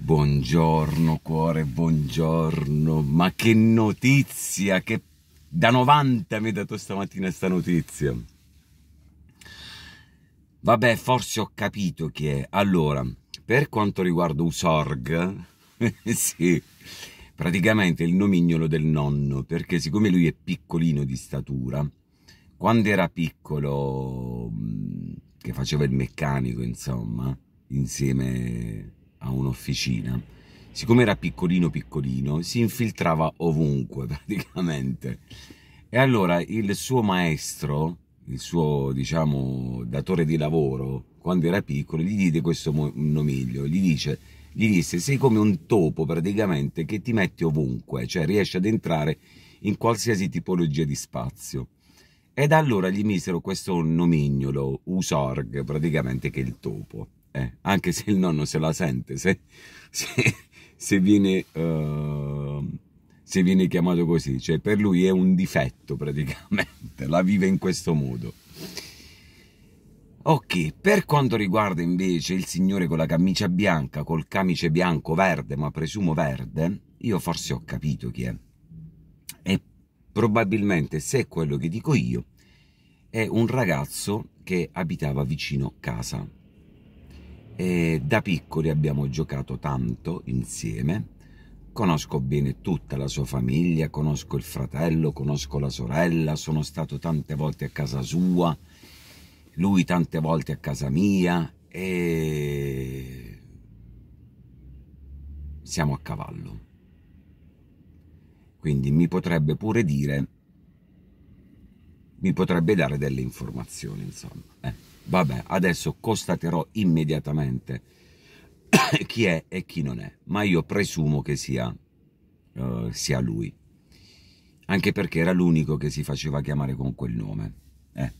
Buongiorno cuore, buongiorno. Ma che notizia, che da 90 mi ha dato stamattina sta notizia. Vabbè, forse ho capito chi è. Allora, per quanto riguarda Usorg, sì, praticamente il nomignolo del nonno, perché siccome lui è piccolino di statura, quando era piccolo, mm, che faceva il meccanico, insomma, insieme a un'officina, siccome era piccolino piccolino, si infiltrava ovunque praticamente. E allora il suo maestro, il suo diciamo datore di lavoro, quando era piccolo, gli diede questo nomiglio, gli dice gli disse sei come un topo praticamente che ti metti ovunque, cioè riesci ad entrare in qualsiasi tipologia di spazio. E da allora gli misero questo nomignolo, Usorg, praticamente che è il topo eh, anche se il nonno se la sente, se, se, se, viene, uh, se, viene, chiamato così, cioè per lui è un difetto praticamente, la vive in questo modo. Ok, per quanto riguarda invece il signore con la camicia bianca, col camice bianco verde, ma presumo verde, io forse ho capito chi è. E probabilmente, se è quello che dico io, è un ragazzo che abitava vicino casa e da piccoli abbiamo giocato tanto insieme, conosco bene tutta la sua famiglia, conosco il fratello, conosco la sorella, sono stato tante volte a casa sua, lui tante volte a casa mia e siamo a cavallo. Quindi mi potrebbe pure dire, mi potrebbe dare delle informazioni, insomma. Eh. Vabbè, adesso constaterò immediatamente chi è e chi non è, ma io presumo che sia, uh, sia lui. Anche perché era l'unico che si faceva chiamare con quel nome. Eh.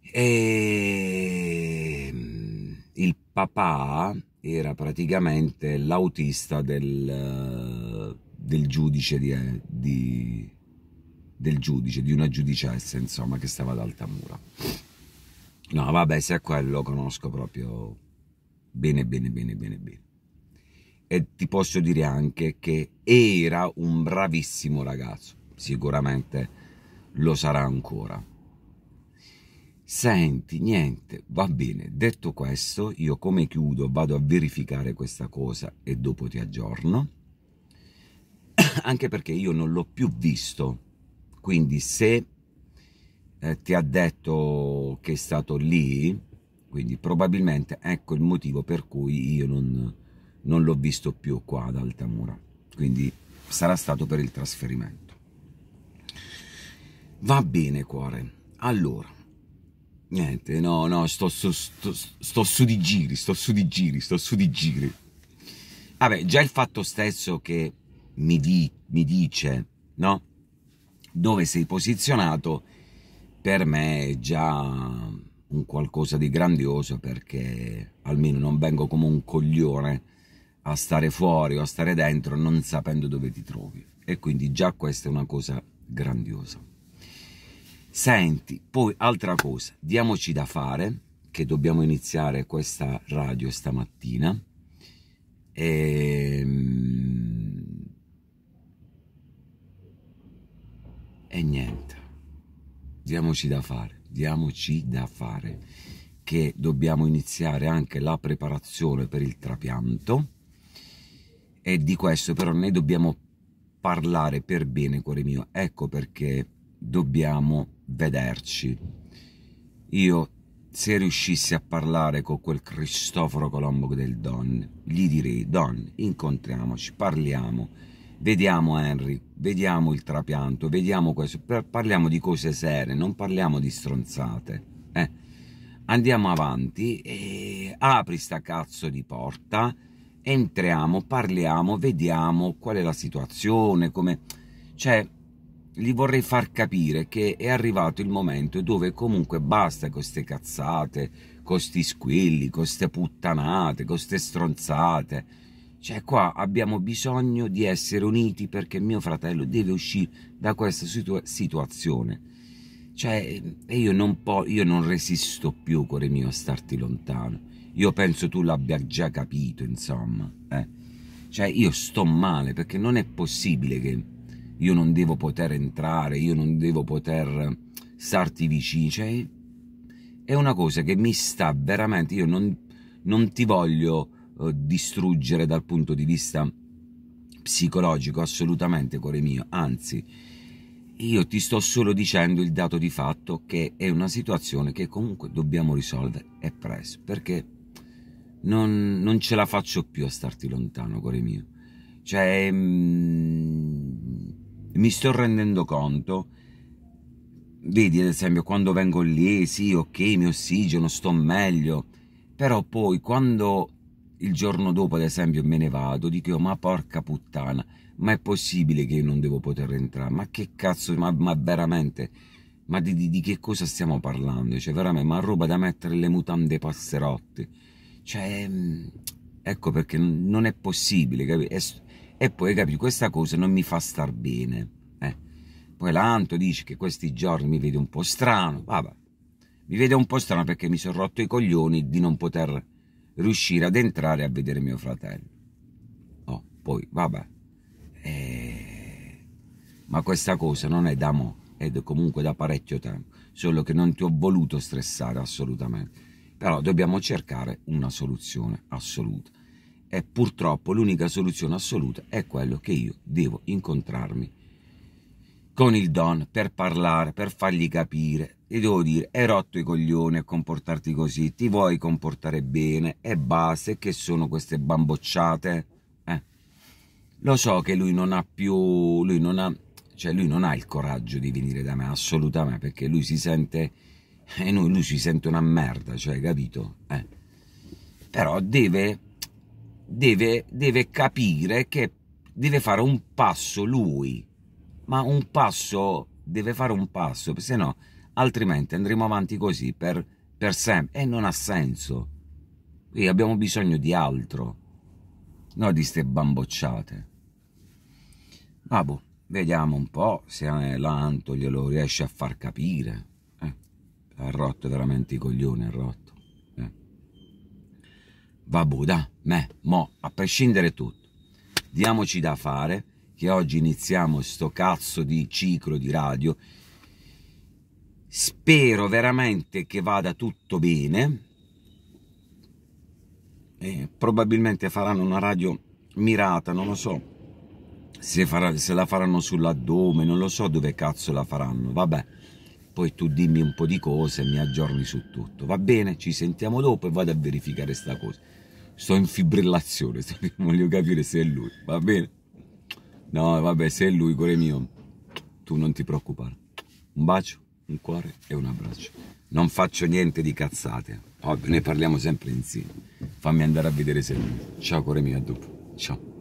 E... Ehm, il papà era praticamente l'autista del, eh, del, giudice di, eh, di, del giudice, di una giudicessa, insomma, che stava ad Altamura. No, vabbè, se è quello conosco proprio bene, bene, bene, bene, bene. E ti posso dire anche che era un bravissimo ragazzo, sicuramente lo sarà ancora. Senti, niente, va bene. Detto questo, io come chiudo vado a verificare questa cosa e dopo ti aggiorno. Anche perché io non l'ho più visto. Quindi se eh, ti ha detto che è stato lì, quindi probabilmente ecco il motivo per cui io non, non l'ho visto più qua ad Altamura, quindi sarà stato per il trasferimento. Va bene cuore, allora, niente, no, no, sto su, sto, sto su di giri, sto su di giri, sto su di giri. Vabbè, già il fatto stesso che mi, di, mi dice, no? Dove sei posizionato per me è già un qualcosa di grandioso perché almeno non vengo come un coglione a stare fuori o a stare dentro non sapendo dove ti trovi e quindi già questa è una cosa grandiosa. Senti, poi altra cosa, diamoci da fare che dobbiamo iniziare questa radio stamattina e, ehm, e niente diamoci da fare, diamoci da fare, che dobbiamo iniziare anche la preparazione per il trapianto e di questo però ne dobbiamo parlare per bene, cuore mio. Ecco perché dobbiamo vederci. Io se riuscissi a parlare con quel Cristoforo Colombo del Don, gli direi Don, incontriamoci, parliamo Vediamo Henry, vediamo il trapianto, vediamo questo, parliamo di cose serie, non parliamo di stronzate. Eh, andiamo avanti e apri sta cazzo di porta, entriamo, parliamo, vediamo qual è la situazione, come... Cioè, gli vorrei far capire che è arrivato il momento dove comunque basta con queste cazzate, con questi squilli, con queste puttanate, con queste stronzate. Cioè qua abbiamo bisogno di essere uniti perché mio fratello deve uscire da questa situa- situazione. Cioè, io non, po- io non resisto più, cuore mio, a starti lontano. Io penso tu l'abbia già capito, insomma. Eh. Cioè, io sto male perché non è possibile che io non devo poter entrare, io non devo poter starti vicino. Cioè, è una cosa che mi sta veramente. Io non, non ti voglio distruggere dal punto di vista psicologico, assolutamente, cuore mio, anzi, io ti sto solo dicendo il dato di fatto che è una situazione che comunque dobbiamo risolvere e presto, perché non, non ce la faccio più a starti lontano, cuore mio. Cioè, mh, mm, mi sto rendendo conto vedi ad esempio quando vengo lì sì ok mi ossigeno sto meglio però poi quando il giorno dopo, ad esempio, me ne vado, dico, ma porca puttana, ma è possibile che io non devo poter entrare? Ma che cazzo, ma, ma veramente, ma di, di, di, che cosa stiamo parlando? Cioè, veramente, ma roba da mettere le mutande passerotte. Cioè, mm, ecco perché non è possibile, capito? E, e poi, capito, questa cosa non mi fa star bene. Eh. Poi l'Anto dice che questi giorni mi vede un po' strano, vabbè. Mi vede un po' strano perché mi sono rotto i coglioni di non poter riuscire ad entrare a vedere mio fratello. Oh, poi, vabbè, eh, ma questa cosa non è da mo', è comunque da parecchio tempo, solo che non ti ho voluto stressare assolutamente. Però dobbiamo cercare una soluzione assoluta. E purtroppo l'unica soluzione assoluta è quello che io devo incontrarmi con il Don per parlare, per fargli capire, gli devo dire hai rotto i coglioni a comportarti così, ti vuoi comportare bene, è base, che sono queste bambocciate? Eh. Lo so che lui non ha più, lui non ha, cioè lui non ha il coraggio di venire da me, assolutamente, perché lui si sente, e eh, noi, lui si sente una merda, cioè, capito? Eh. Però deve, deve, deve capire che deve fare un passo lui, ma un passo, deve fare un passo, se no altrimenti andremo avanti così per, per sempre e non ha senso. Qui abbiamo bisogno di altro, non di ste bambocciate. Ah, boh, vediamo un po' se l'Anto glielo riesce a far capire. Eh, ha rotto veramente i coglioni, ha rotto. Eh. Vabbù, da, me, mo, a prescindere tutto, diamoci da fare che oggi iniziamo sto cazzo di ciclo di radio Spero veramente che vada tutto bene. E probabilmente faranno una radio mirata, non lo so. Se, farà, se, la faranno sull'addome, non lo so dove cazzo la faranno, vabbè. Poi tu dimmi un po' di cose e mi aggiorni su tutto. Va bene, ci sentiamo dopo e vado a verificare sta cosa. Sto in fibrillazione, voglio capire se è lui, va bene? No, vabbè, se è lui, cuore mio, tu non ti preoccupare. Un bacio un cuore e un abbraccio. Non faccio niente di cazzate, Ovvio, ne parliamo sempre insieme. Fammi andare a vedere se... Ciao cuore mio, a dopo. Ciao.